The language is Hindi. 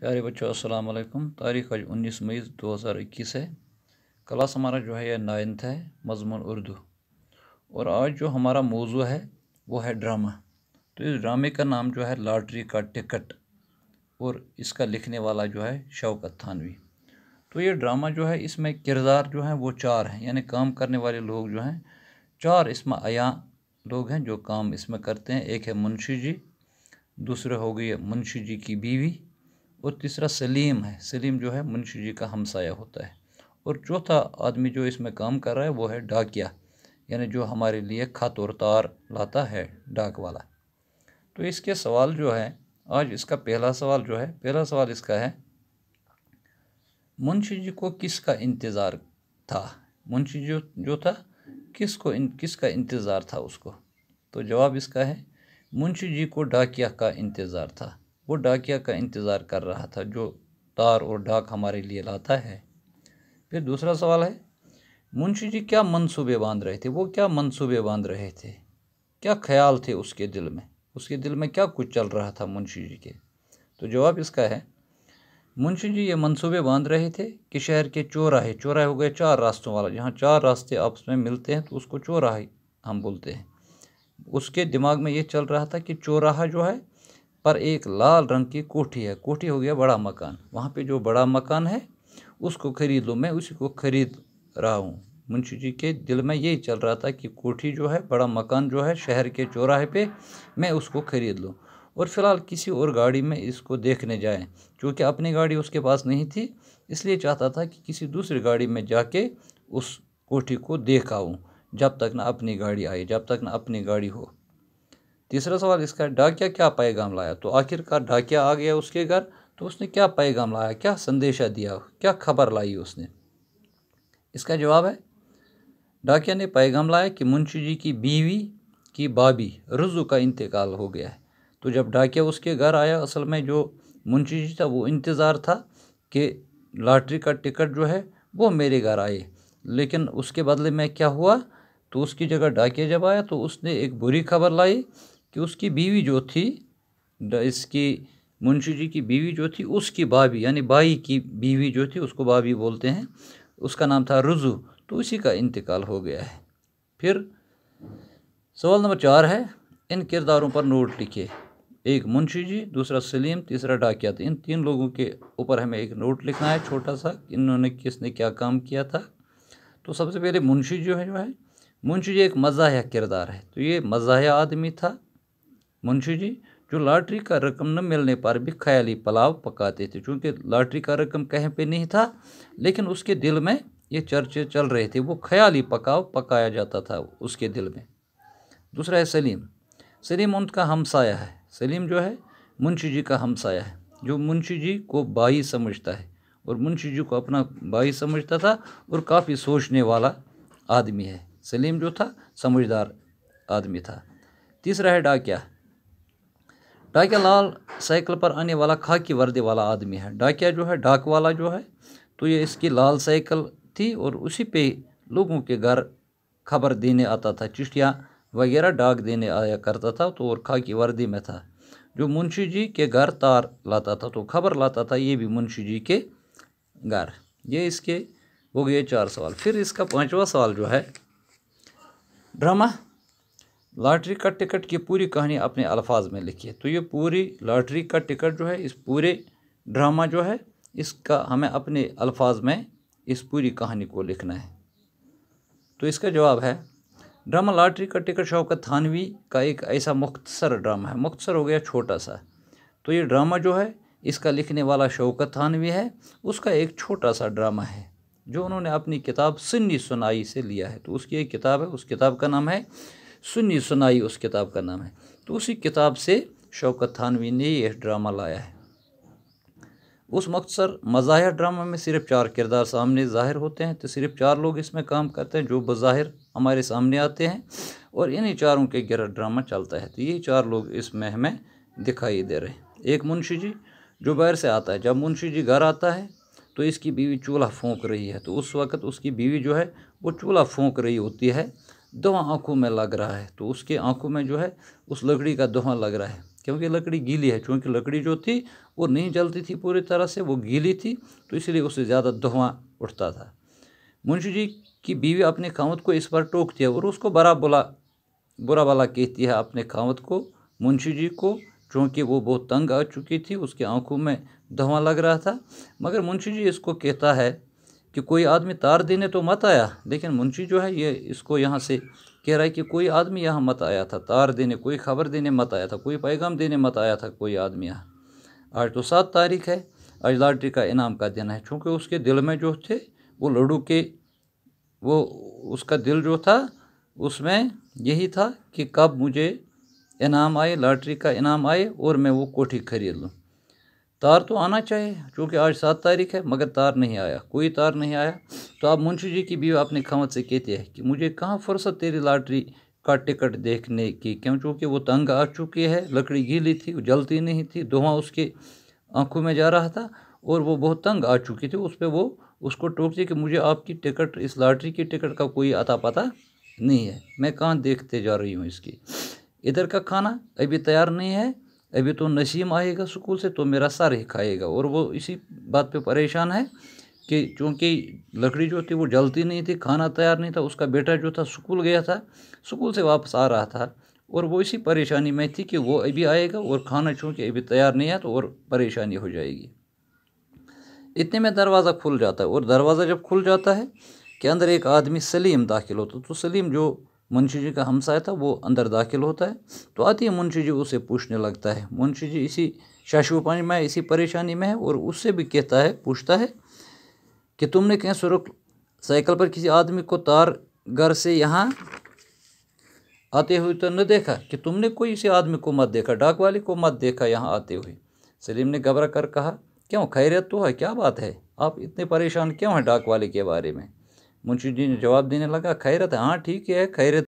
प्यारे बच्चों अस्सलाम वालेकुम तारीख आज 19 मई 2021 है क्लास हमारा जो है यह नाइन्थ है मजमून उर्दू और आज जो हमारा मौजू है वो है ड्रामा तो इस ड्रामे का नाम जो है लॉटरी का टिकट और इसका लिखने वाला जो है शौकत थानवी तो ये ड्रामा जो है इसमें किरदार जो है वो चार हैं यानी काम करने वाले लोग जो हैं चार इसमें आया लोग हैं जो काम इसमें करते हैं एक है मुंशी जी दूसरे हो गई मुंशी जी की बीवी और तीसरा सलीम है सलीम जो है मुंशी जी का हमसाया होता है और चौथा आदमी जो इसमें काम कर रहा है वो है डाकिया यानी जो हमारे लिए खत और तार लाता है डाक वाला तो इसके सवाल जो है आज इसका पहला सवाल जो है पहला सवाल इसका है मुंशी जी को किसका इंतज़ार था मुंशी जो जो था किसको इन किसका इंतज़ार था उसको तो जवाब इसका है मुंशी जी को डाकिया का इंतज़ार था वो डाकिया का इंतज़ार कर रहा था जो तार और डाक हमारे लिए लाता है फिर दूसरा सवाल है मुंशी जी क्या मंसूबे बांध रहे थे वो क्या मंसूबे बांध रहे थे क्या ख्याल थे उसके दिल में उसके दिल में क्या कुछ चल रहा था मुंशी जी के तो जवाब इसका है मुंशी जी ये मंसूबे बांध रहे थे कि शहर के चौराहे चौराहे हो गए चार रास्तों वाला जहाँ चार रास्ते आपस में मिलते हैं तो उसको चौराहे हम बोलते हैं उसके दिमाग में ये चल रहा था कि चौराहा जो है पर एक लाल रंग की कोठी है कोठी हो गया बड़ा मकान वहाँ पे जो बड़ा मकान है उसको खरीद लो मैं उसी को खरीद रहा हूँ मुंशी जी के दिल में यही चल रहा था कि कोठी जो है बड़ा मकान जो है शहर के चौराहे पे मैं उसको ख़रीद लूँ और फिलहाल किसी और गाड़ी में इसको देखने जाएँ क्योंकि अपनी गाड़ी उसके पास नहीं थी इसलिए चाहता था कि किसी दूसरी गाड़ी में जाके उस कोठी को देख आऊँ जब तक ना अपनी गाड़ी आई जब तक ना अपनी गाड़ी हो तीसरा सवाल इसका डाकिया क्या पैगाम लाया तो आखिरकार डाकिया आ गया उसके घर तो उसने क्या पैगाम लाया क्या संदेशा दिया क्या खबर लाई उसने इसका जवाब है डाकिया ने पैगाम लाया कि मुंशी जी की बीवी की बाबी रुजू का इंतकाल हो गया है तो जब डाकिया उसके घर आया असल में जो मुंशी जी था वो इंतज़ार था कि लॉटरी का टिकट जो है वो मेरे घर आए लेकिन उसके बदले में क्या हुआ तो उसकी जगह डाकिया जब आया तो उसने एक बुरी खबर लाई कि उसकी बीवी जो थी इसकी मुंशी जी की बीवी जो थी उसकी भाभी यानी बाई की बीवी जो थी उसको भाभी बोलते हैं उसका नाम था रुजू तो उसी का इंतकाल हो गया है फिर सवाल नंबर चार है इन किरदारों पर नोट लिखे एक मुंशी जी दूसरा सलीम तीसरा डाकिया तो इन तीन लोगों के ऊपर हमें एक नोट लिखना है छोटा सा इन्होंने किसने क्या काम किया था तो सबसे पहले मुंशी जो है जो है मुंशी जी एक मजाया किरदार है तो ये मजाया आदमी था मुंशी जी जो लॉटरी का रकम न मिलने पर भी ख्याली पलाव पकाते थे क्योंकि लॉटरी का रकम कहीं पे नहीं था लेकिन उसके दिल में ये चर्चे चल रहे थे वो ख्याली पकाव पकाया जाता था उसके दिल में दूसरा है सलीम सलीम उनका हमसाया है सलीम जो है मुंशी जी का हमसाया है जो मुंशी जी को बाई समझता है और मुंशी जी को अपना बाई समझता था और काफ़ी सोचने वाला आदमी है सलीम जो था समझदार आदमी था तीसरा है डाकिया डाकिया लाल साइकिल पर आने वाला खाकी वर्दी वाला आदमी है डाकिया जो है डाक वाला जो है तो ये इसकी लाल साइकिल थी और उसी पे लोगों के घर खबर देने आता था चिट्ठियाँ वगैरह डाक देने आया करता था तो और खाकी वर्दी में था जो मुंशी जी के घर तार लाता था तो खबर लाता था ये भी मुंशी जी के घर ये इसके हो गए चार सवाल फिर इसका पाँचवा सवाल जो है ड्रामा लॉटरी का टिकट की पूरी कहानी अपने अल्फाज में है तो ये पूरी लॉटरी का टिकट जो है इस पूरे ड्रामा जो है इसका हमें अपने अल्फाज में इस पूरी कहानी को लिखना है तो इसका जवाब है ड्रामा लॉटरी का टिकट शौकत थानवी का एक ऐसा मुख्तसर ड्रामा है मुख्तसर हो गया छोटा सा तो ये ड्रामा जो है इसका लिखने वाला शौकत थानवी है उसका एक छोटा सा ड्रामा है जो उन्होंने अपनी किताब सुनी सुनाई से लिया है तो उसकी एक किताब है उस किताब का नाम है सुनी सुनाई उस किताब का नाम है तो उसी किताब से शौकत थानवी ने यह ड्रामा लाया है उस मकसर मजाह ड्रामा में सिर्फ चार किरदार सामने ज़ाहिर होते हैं तो सिर्फ चार लोग इसमें काम करते हैं जो बज़ाहिर हमारे सामने आते हैं और इन्हीं चारों के गिर ड्रामा चलता है तो ये चार लोग इसमें हमें दिखाई दे रहे हैं एक मुंशी जी जो बाहर से आता है जब मुंशी जी घर आता है तो इसकी बीवी चूल्हा फूँक रही है तो उस वक़्त उसकी बीवी जो है वो चूल्हा फूँक रही होती है धुआं आंखों में लग रहा है तो उसके आंखों में जो है उस लकड़ी का धुआं लग रहा है क्योंकि लकड़ी गीली है चूँकि लकड़ी जो थी वो नहीं जलती थी पूरी तरह से वो गीली थी तो इसलिए उससे ज़्यादा धुआं उठता था मुंशी जी की बीवी अपने खामत को इस बार टोकती है और उसको बड़ा बुला बुरा वाला कहती है अपने कामत को मुंशी जी को चूँकि वो बहुत तंग आ चुकी थी उसकी आंखों में धुआं लग रहा था मगर मुंशी जी इसको कहता है कि कोई आदमी तार देने तो मत आया लेकिन मुंशी जो है ये इसको यहाँ से कह रहा है कि कोई आदमी यहाँ मत आया था तार देने कोई खबर देने मत आया था कोई पैगाम देने मत आया था कोई आदमी यहाँ आज तो सात तारीख है आज लाटरी का इनाम का दिन है चूँकि उसके दिल में जो थे वो लड्डू के वो उसका दिल जो था उसमें यही था कि कब मुझे इनाम आए लाटरी का इनाम आए और मैं वो कोठी खरीद लूँ तार तो आना चाहिए क्योंकि आज सात तारीख है मगर तार नहीं आया कोई तार नहीं आया तो आप मुंशी जी की बीवी अपने खमत से कहती है कि मुझे कहाँ फुर्सत तेरी लाटरी का टिकट देखने की क्यों चूँकि वो तंग आ चुकी है लकड़ी गीली थी जलती नहीं थी धुआं उसके आंखों में जा रहा था और वो बहुत तंग आ चुकी थी उस पर वो उसको टोकती कि मुझे आपकी टिकट इस लाटरी की टिकट का कोई अता पता नहीं है मैं कहाँ देखते जा रही हूँ इसकी इधर का खाना अभी तैयार नहीं है अभी तो नसीम आएगा स्कूल से तो मेरा सर ही खाएगा और वो इसी बात पे परेशान है कि चूँकि लकड़ी जो थी वो जलती नहीं थी खाना तैयार नहीं था उसका बेटा जो था स्कूल गया था स्कूल से वापस आ रहा था और वो इसी परेशानी में थी कि वो अभी आएगा और खाना चूँकि अभी तैयार नहीं है तो और परेशानी हो जाएगी इतने में दरवाज़ा खुल जाता है और दरवाज़ा जब खुल जाता है कि अंदर एक आदमी सलीम दाखिल होता तो सलीम जो मुंशी जी का हमसाया था वो अंदर दाखिल होता है तो आती है मुंशी जी उसे पूछने लगता है मुंशी जी इसी शाशुपानी में इसी परेशानी में है और उससे भी कहता है पूछता है कि तुमने कहीं सुरख साइकिल पर किसी आदमी को तार घर से यहाँ आते हुए तो न देखा कि तुमने कोई इसी आदमी को मत देखा डाक वाले को मत देखा यहाँ आते हुए सलीम ने घबरा कर कहा क्यों खैरियत तो है क्या बात है आप इतने परेशान क्यों हैं डाक वाले के बारे में मुंशी जी ने जवाब देने लगा खैरत हाँ ठीक है खैरत